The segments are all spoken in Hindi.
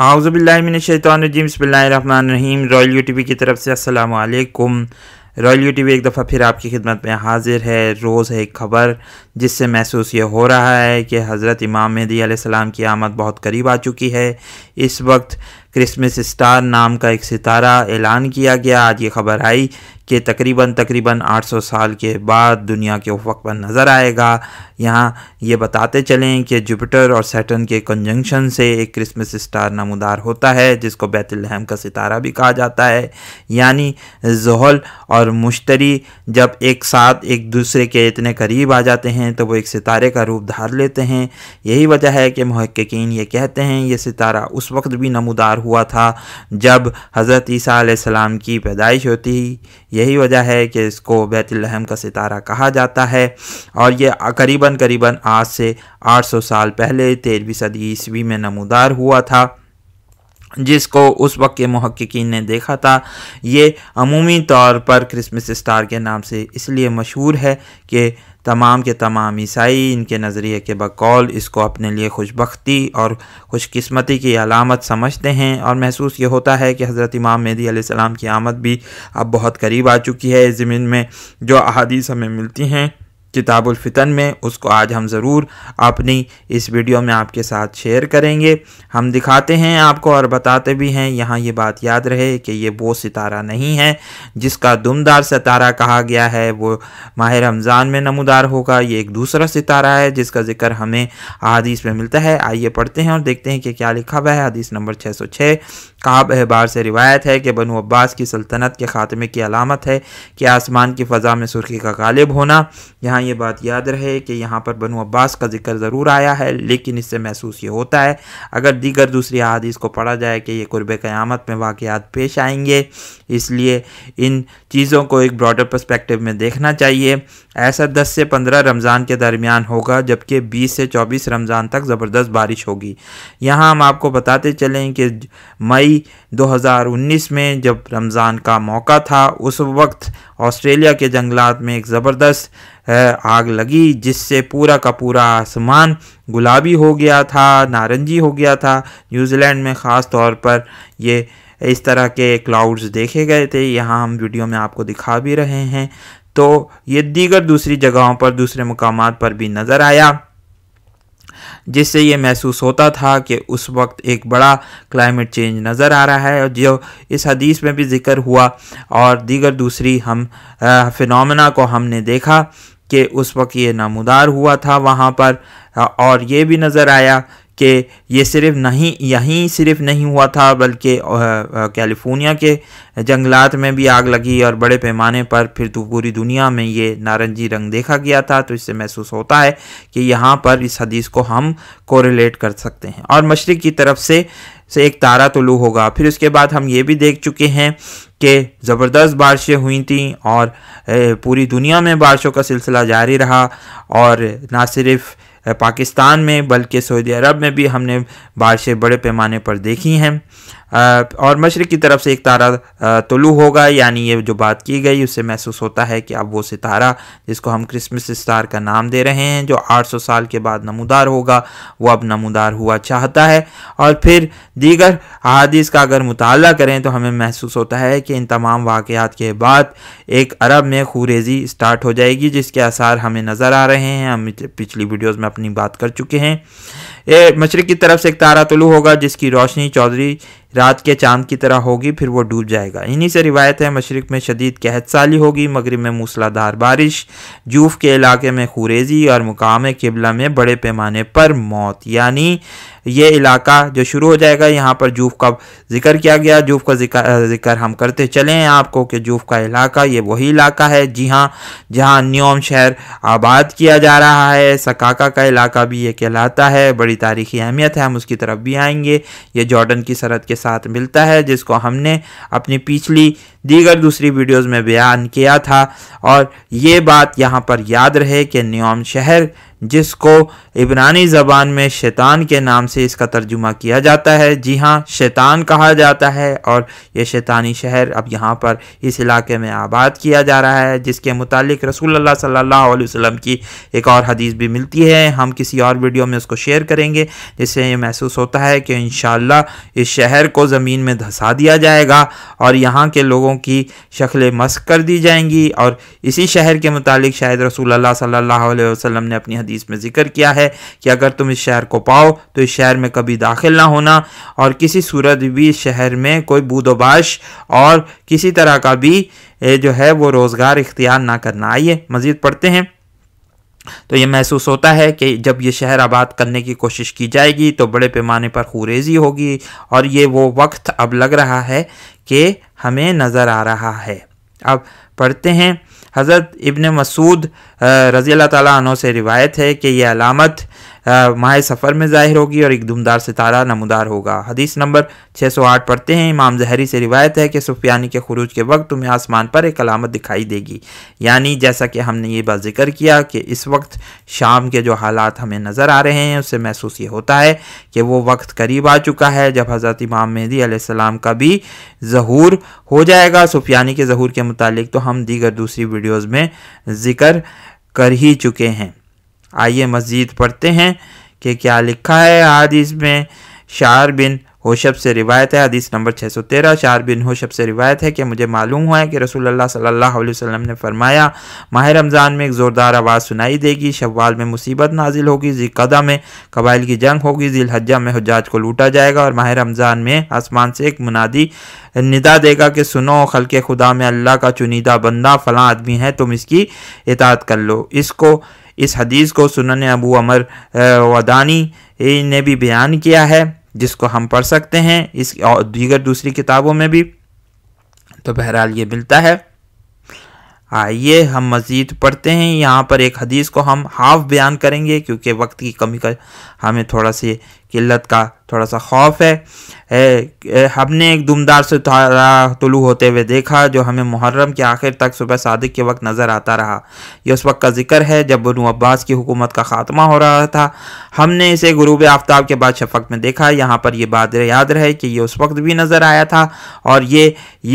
आउज़बिल्लिमिनशैतरजीमसबिल्लाम रॉयल यू टी वी की तरफ से असलकुम रॉयल यू टी वी एक दफ़ा फिर आपकी खिदमत में हाजिर है रोज़ है एक खबर जिससे महसूस ये हो रहा है कि हज़रत इमाम मेदी आलाम की आमद बहुत करीब आ चुकी है इस वक्त क्रिसमस स्टार नाम का एक सितारा ऐलान किया गया आज ये खबर आई कि तकरीबन तकरीबन 800 साल के बाद दुनिया के उफक पर नज़र आएगा यहाँ ये बताते चलें कि जुपिटर और सैटन के कंजंक्शन से एक क्रिसमस स्टार नमदार होता है जिसको बैतलहम का सितारा भी कहा जाता है यानी जहल और मुश्तरी जब एक साथ एक दूसरे के इतने करीब आ जाते हैं तो वो एक सितारे का रूप धार लेते हैं यही वजह है कि महक्कीन ये कहते हैं ये सितारा उस वक्त भी नमदार हुआ था जब हज़रत सलाम की पैदाइश होती यही वजह है कि इसको बैतलहम का सितारा कहा जाता है और ये करीबन करीबन आज से 800 साल पहले तेरहवीं सदी ईस्वी में नमोदार हुआ था जिसको उस वक्त के महक्कीन ने देखा था ये अमूमी तौर पर क्रिसमस स्टार के नाम से इसलिए मशहूर है कि तमाम के तमाम ईसाई इनके नज़रिए के बकौल इसको अपने लिए खुशबी और खुशकस्मती की अलामत समझते हैं और महसूस ये होता है कि हज़रत इमाम मेदी सलाम की आमद भी अब बहुत करीब आ चुकी है इस ज़मीन में जो अहादीस हमें मिलती हैं किताबुलफ़ितन में उसको आज हम ज़रूर अपनी इस वीडियो में आपके साथ शेयर करेंगे हम दिखाते हैं आपको और बताते भी हैं यहाँ ये बात याद रहे कि ये वो सितारा नहीं है जिसका दुमदार सितारा कहा गया है वो माह रमज़ान में नमदार होगा ये एक दूसरा सितारा है जिसका जिक्र हमें हदीस में मिलता है आइए पढ़ते हैं और देखते हैं कि क्या लिखा हुआ है हदीस नंबर छः सौ छः काब अहबार से रिवायत है कि बनु अब्बास की सल्तनत के ख़ात्मे की अलामत है कि आसमान की फ़ज़ा में सुर्खी का गालिब होना यहाँ हाँ, ये बात याद रहे कि यहाँ पर बनु अब्बास का जिक्र ज़रूर आया है लेकिन इससे महसूस ये होता है अगर दीगर दूसरी अहादीस को पढ़ा जाए कि ये कुर्ब क़्यामत में वाक़ात पेश आएंगे इसलिए इन चीज़ों को एक ब्रॉडर परस्पेक्टिव में देखना चाहिए ऐसा दस से पंद्रह रमज़ान के दरमियान होगा जबकि बीस से चौबीस रमज़ान तक ज़बरदस्त बारिश होगी यहाँ हम आपको बताते चलें कि मई 2019 में जब रमज़ान का मौका था उस वक्त ऑस्ट्रेलिया के जंगलात में एक ज़बरदस्त आग लगी जिससे पूरा का पूरा आसमान गुलाबी हो गया था नारंगी हो गया था न्यूजीलैंड में ख़ास तौर पर ये इस तरह के क्लाउड्स देखे गए थे यहाँ हम वीडियो में आपको दिखा भी रहे हैं तो ये दीगर दूसरी जगहों पर दूसरे मकाम पर भी नज़र आया जिससे ये महसूस होता था कि उस वक्त एक बड़ा क्लाइमेट चेंज नज़र आ रहा है और जो इस हदीस में भी जिक्र हुआ और दीगर दूसरी हम फिनमिना को हमने देखा कि उस वक्त ये नामुदार हुआ था वहाँ पर और ये भी नज़र आया कि ये सिर्फ नहीं यहीं सिर्फ नहीं हुआ था बल्कि कैलिफोर्निया के जंगलात में भी आग लगी और बड़े पैमाने पर फिर तो पूरी दुनिया में ये नारंगी रंग देखा गया था तो इससे महसूस होता है कि यहाँ पर इस हदीस को हम कोरिलेट कर सकते हैं और मशरक़ की तरफ से से एक तारा तुलू तो होगा फिर उसके बाद हम ये भी देख चुके हैं कि ज़बरदस्त बारिशें हुई थी और पूरी दुनिया में बारिशों का सिलसिला जारी रहा और ना सिर्फ़ पाकिस्तान में बल्कि सऊदी अरब में भी हमने बारिशें बड़े पैमाने पर देखी हैं और मशरक़ की तरफ से एक तारा तुलु होगा यानी ये जो बात की गई उससे महसूस होता है कि अब वो सितारा जिसको हम क्रिसमस स्टार का नाम दे रहे हैं जो 800 साल के बाद नमदार होगा वो अब नमदार हुआ चाहता है और फिर दीगर अदीस का अगर मुताल करें तो हमें महसूस होता है कि इन तमाम वाक़ात के बाद एक अरब में खूरेजी स्टार्ट हो जाएगी जिसके आसार हमें नज़र आ रहे हैं हम पिछली वीडियोज़ में अपनी बात कर चुके हैं ये मशरक़ की तरफ से एक तारा तुलू होगा जिसकी रोशनी चौधरी रात के चांद की तरह होगी फिर वो डूब जाएगा इन्हीं से रिवायत है मशरक़ में शदीद कहत साली होगी मगरब में मूसलाधार बारिश जूफ के इलाके में खुरेजी और मुकाम किबला में बड़े पैमाने पर मौत यानी ये इलाका जो शुरू हो जाएगा यहाँ पर जूफ का जिक्र किया गया जूफ का जिक्र हम करते चले हैं आपको कि जूफ का इलाका ये वही इलाका है जी हाँ जहाँ न्योम शहर आबाद किया जा रहा है सकाका का इलाका भी ये कहलाता है बड़ी तारीखी अहमियत है हम उसकी तरफ भी आएंगे ये जॉर्डन की सरहद के साथ मिलता है जिसको हमने अपनी पिछली दीगर दूसरी वीडियोज़ में बयान किया था और ये बात यहाँ पर याद रहे कि न्योम शहर जिसको इबरानी ज़बान में शैतान के नाम से इसका तर्जुमा किया जाता है जी हाँ शैतान कहा जाता है और यह शैतानी शहर अब यहाँ पर इस इलाके में आबाद किया जा रहा है जिसके मुतालिक रसूल अल्लाह वसम की एक और हदीस भी मिलती है हम किसी और वीडियो में उसको शेयर करेंगे जिससे ये महसूस होता है कि इन इस शहर को ज़मीन में धंसा दिया जाएगा और यहाँ के लोगों की शक्लें मस्क कर दी जाएंगी और इसी शहर के मुतालिक शायद रसूल सल्ला वसम ने अपनी हदीस हदीस में जिक्र किया है कि अगर तुम इस शहर को पाओ तो इस शहर में कभी दाखिल ना होना और किसी सूरत भी इस शहर में कोई बूदोबाश और किसी तरह का भी जो है वो रोज़गार इख्तियार ना करना आइए मज़ीद पढ़ते हैं तो ये महसूस होता है कि जब ये शहर आबाद करने की कोशिश की जाएगी तो बड़े पैमाने पर खुरेजी होगी और ये वो वक्त अब लग रहा है कि हमें नज़र आ रहा है अब पढ़ते हैं हज़रत इबन मसूद रज़ी अल्लाह ताली से रिवायत है कि यह अलामत माह सफ़र में ज़ाहिर होगी और एक दुमदार सितारा नमदार होगा हदीस नंबर 608 पढ़ते हैं इमाम जहरी से रिवायत है कि सुफियानी के खरूज के वक्त तुम्हें आसमान पर एक अलामत दिखाई देगी यानी जैसा कि हमने ये बात जिक्र किया कि इस वक्त शाम के जो हालात हमें नज़र आ रहे हैं उससे महसूस ये होता है कि वो वक्त करीब आ चुका है जब हज़रत इमाम मेहदी आसमाम का भी जहूर हो जाएगा सुफियानी के जहूर के मुतालिक तो हम दीगर दूसरी वीडियोज़ में ज़िक्र कर ही चुके हैं आइए मज़ीद पढ़ते हैं कि क्या लिखा है हदीस में शार बिन होशब से रिवायत है हदीस नंबर 613 शार बिन होशब से रिवायत है कि मुझे मालूम हुआ है कि रसूलुल्लाह सल्लल्लाहु अलैहि वसल्लम ने फरमाया माह रमज़ान में एक ज़ोरदार आवाज़ सुनाई देगी शवाल में मुसीबत नाजिल होगी कदा में कबाइल की जंग होगी जिलहजा में हजाज को लूटा जाएगा और माह रमज़ान में आसमान से एक मुनादी निदा देगा कि सुनो खल के खुदा में अल्लाह का चुनिदा बंदा फ़लाँ आदमी है तुम इसकी इतात कर लो इसको इस हदीस को सुनने अबू अमर वदानी ने भी बयान किया है जिसको हम पढ़ सकते हैं इस और दीगर दूसरी किताबों में भी तो बहरहाल ये मिलता है आइए हम मज़ीद पढ़ते हैं यहाँ पर एक हदीस को हम हाफ बयान करेंगे क्योंकि वक्त की कमी का हमें थोड़ा से किल्लत का थोड़ा सा खौफ है ए, ए, हमने एक दुमदार से तुलू होते हुए देखा जो हमें मुहर्रम के आखिर तक सुबह सादिक के वक्त नज़र आता रहा यह उस वक्त का जिक्र है जब बनू अब्बास की हुकूमत का ख़ात्मा हो रहा था हमने इसे गुरूब आफ्ताब के बाद शफक में देखा यहाँ पर यह बात याद रहे कि यह उस वक्त भी नज़र आया था और ये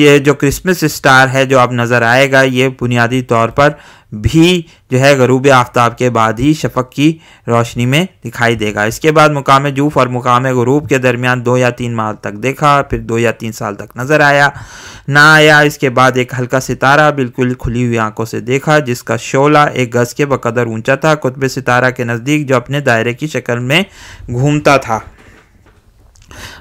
ये जो क्रिसमस स्टार है जो अब नज़र आएगा ये बुनियादी तौर पर भी जो है गरूब आफ्ताब के बाद ही शफक की रोशनी में दिखाई देगा इसके बाद मुकाम जूफ और मुकाम गरूब के दरमियान दो या तीन माह तक देखा फिर दो या तीन साल तक नज़र आया ना आया इसके बाद एक हल्का सितारा बिल्कुल खुली हुई आंखों से देखा जिसका शोला एक गज़ के बकदर ऊंचा था कुतब सितारा के नज़दीक जो अपने दायरे की शक्ल में घूमता था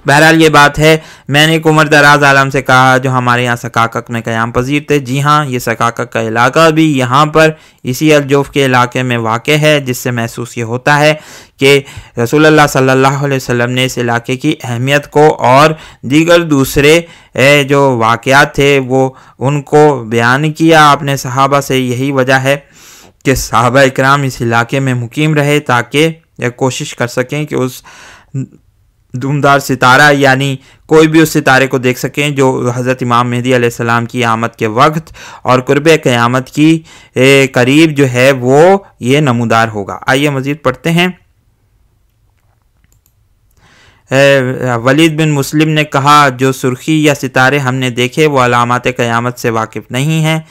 बहरहाल ये बात है मैंने एक उम्र दराज आलम से कहा जो हमारे यहाँ सकाकक में क्याम पजीर थे जी हाँ ये सकाकक का इलाका भी यहाँ पर इसी अलजोफ के इलाके में वाक़ है जिससे महसूस ये होता है कि रसूल अल्लाह अलैहि ने इस इलाके की अहमियत को और दीगर दूसरे जो वाक़ थे वो उनको बयान किया आपने सहाबा से यही वजह है कि सहाबा इक्राम इस इलाके में मुकीम रहे ताकि कोशिश कर सकें कि उस धूमधार सितारा यानी कोई भी उस सितारे को देख सकें जो हज़रत इमाम मेहदी आसमाम की आमद के वक्त और कुरब क़्यामत की करीब जो है वो ये नमोदार होगा आइए मज़ीद पढ़ते हैं वलीद बिन मुस्लिम ने कहा जो सुर्खी या सितारे हमने देखे वो अलामत क़यामत से वाकिफ़ नहीं हैं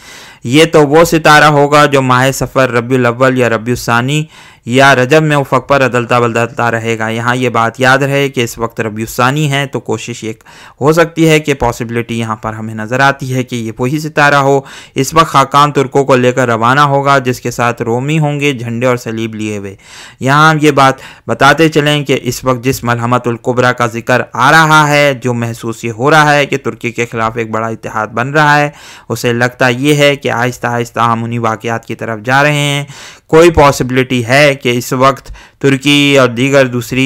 ये तो वो सितारा होगा जो माह सफ़र रबी अव्वल या रबी सानी या रजब में उफक पर अदलता बदलता रहेगा यहाँ ये बात याद रहे कि इस वक्त रबीसानी है तो कोशिश एक हो सकती है कि पॉसिबिलिटी यहाँ पर हमें नज़र आती है कि ये वही सितारा हो इस वक्त खाकान तुर्कों को लेकर रवाना होगा जिसके साथ रोमी होंगे झंडे और सलीब लिए हुए यहाँ हम ये बात बताते चलें कि इस वक्त जिस मलहमतुल्कुबरा का जिक्र आ रहा है जो महसूस ये हो रहा है कि तुर्की के ख़िलाफ़ एक बड़ा इतिहाद बन रहा है उसे लगता ये है कि आहिस्ता आहिस्ता हम उन्हीं वाक़ात की तरफ जा रहे हैं कोई पॉसिबिलिटी है कि इस वक्त तुर्की और दीगर दूसरी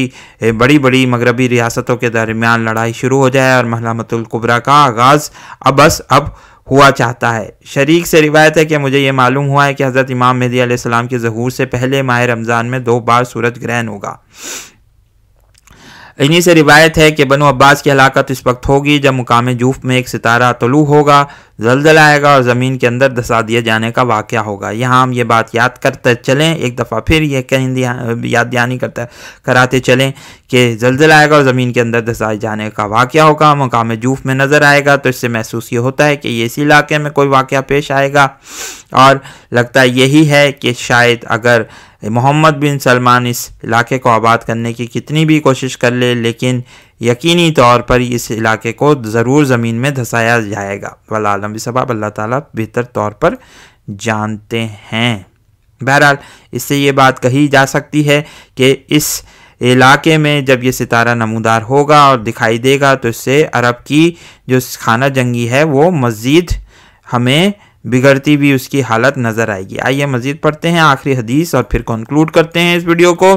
बड़ी बड़ी मगरबी रियासतों के दरमियान लड़ाई शुरू हो जाए और महलामतुल्कुबरा का आगाज़ अब बस अब हुआ चाहता है शरीक से रिवायत है कि मुझे ये मालूम हुआ है कि हज़रत इमाम मेहदी आसमाम के जहूर से पहले माह रमज़ान में दो बार सूरज ग्रहण होगा इन्हीं से रिवायत है कि बनो अब्बास की हलाकत इस वक्त होगी जब मुकाम जूफ में एक सितारा तलू होगा जलजला आएगा और ज़मीन के अंदर धसा दिए जाने का वाक़ होगा यहाँ हम ये बात याद करते चलें एक दफ़ा फिर ये कह याद दहानी करता कराते चलें कि जलजला आएगा और ज़मीन के अंदर दसाए जाने का वाक़ होगा मकाम जूफ में नज़र आएगा तो इससे महसूस ये होता है कि ये इसी इलाके में कोई वाक़ पेश आएगा और लगता यही है कि शायद अगर मोहम्मद बिन सलमान इस इलाके को आबाद करने की कितनी भी कोशिश कर ले लेकिन यकीनी तौर पर इस इलाके को ज़रूर ज़मीन में धसाया जाएगा वाला आलम सबाब अल्लाह ताला बेहतर तौर पर जानते हैं बहरहाल इससे ये बात कही जा सकती है कि इस इलाके में जब ये सितारा नमूदार होगा और दिखाई देगा तो इससे अरब की जो खाना जंगी है वो मज़ीद हमें बिगड़ती भी उसकी हालत नज़र आएगी आइए मज़ीद पढ़ते हैं आखिरी हदीस और फिर कंक्लूड करते हैं इस वीडियो को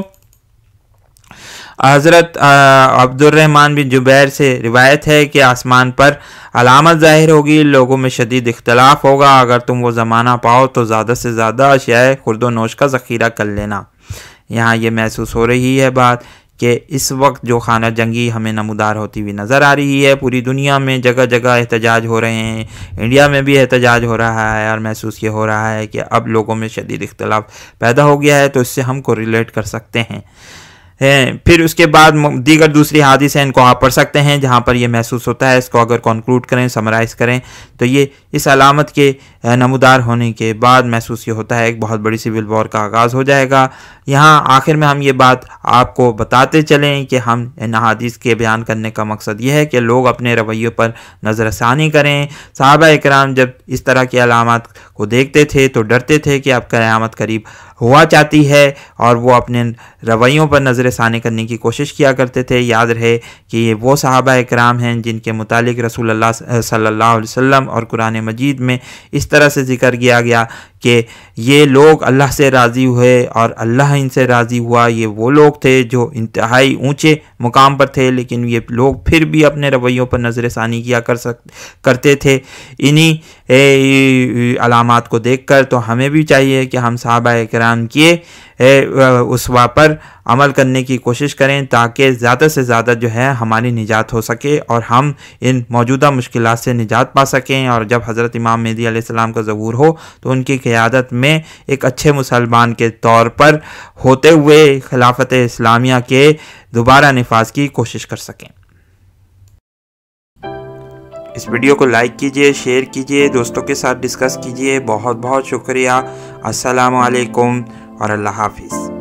हज़रत अब्दुलरहमान बिन जुबैर से रिवायत है कि आसमान पर अलामत ज़ाहिर होगी लोगों में शदीद इख्तलाफ होगा अगर तुम वो ज़माना पाओ तो ज़्यादा से ज़्यादा अशियाए खुर्द नोश का ज़ख़ीरा कर लेना यहाँ ये महसूस हो रही है बात कि इस वक्त जो खाना जंगी हमें नमदार होती हुई नज़र आ रही है पूरी दुनिया में जगह जगह एहतजाज हो रहे हैं इंडिया में भी एहतजाज हो रहा है और महसूस ये हो रहा है कि अब लोगों में शदीद इख्तलाफ पैदा हो गया है तो इससे हमको रिलेट कर सकते हैं है फिर उसके बाद दीगर दूसरी हादिस हैं इनको आप पढ़ सकते हैं जहाँ पर यह महसूस होता है इसको अगर कंक्लूड करें समराइज़ करें तो ये इस अलामत के नमदार होने के बाद महसूस ये होता है एक बहुत बड़ी सिविल वॉर का आगाज़ हो जाएगा यहाँ आखिर में हम ये बात आपको बताते चलें कि हम इन हादिस के बयान करने का मकसद ये है कि लोग अपने रवैयों पर नज़रसानी करें साहबा इक्राम जब इस तरह की अलामत को देखते थे तो डरते थे कि आप क़यामत करीब हुआ चाहती है और वो अपने रवैयों पर नज़र सानी करने की कोशिश किया करते थे याद रहे कि ये वो सहाबा कराम हैं जिनके मुतालिक रसूल अल्लाह सल्लल्लाहु अलैहि वसल्लम और कुरान मजीद में इस तरह से जिक्र किया गया कि ये लोग अल्लाह से राज़ी हुए और अल्लाह इनसे राज़ी हुआ ये वो लोग थे जो इंतहाई ऊँचे मुकाम पर थे लेकिन ये लोग फिर भी अपने रवैयों पर नज़र ثانی किया कर सक करते थे इन्हीं इकदाम को देख कर तो हमें भी चाहिए कि हम सहाबा कराम किए उसवा पर अमल करने की कोशिश करें ताकि ज़्यादा से ज़्यादा जो है हमारी निजात हो सके और हम इन मौजूदा मुश्किल से निजात पा सकें और जब हज़रत इमाम मेदी आसमाम का ज़हूर हो तो उनकी क़्यादत में एक अच्छे मुसलमान के तौर पर होते हुए खिलाफत इस्लामिया के दोबारा नफाज की कोशिश कर सकें इस वीडियो को लाइक कीजिए शेयर कीजिए दोस्तों के साथ डिस्कस कीजिए बहुत बहुत शुक्रिया असलकुम और अल्लाह हाफिज़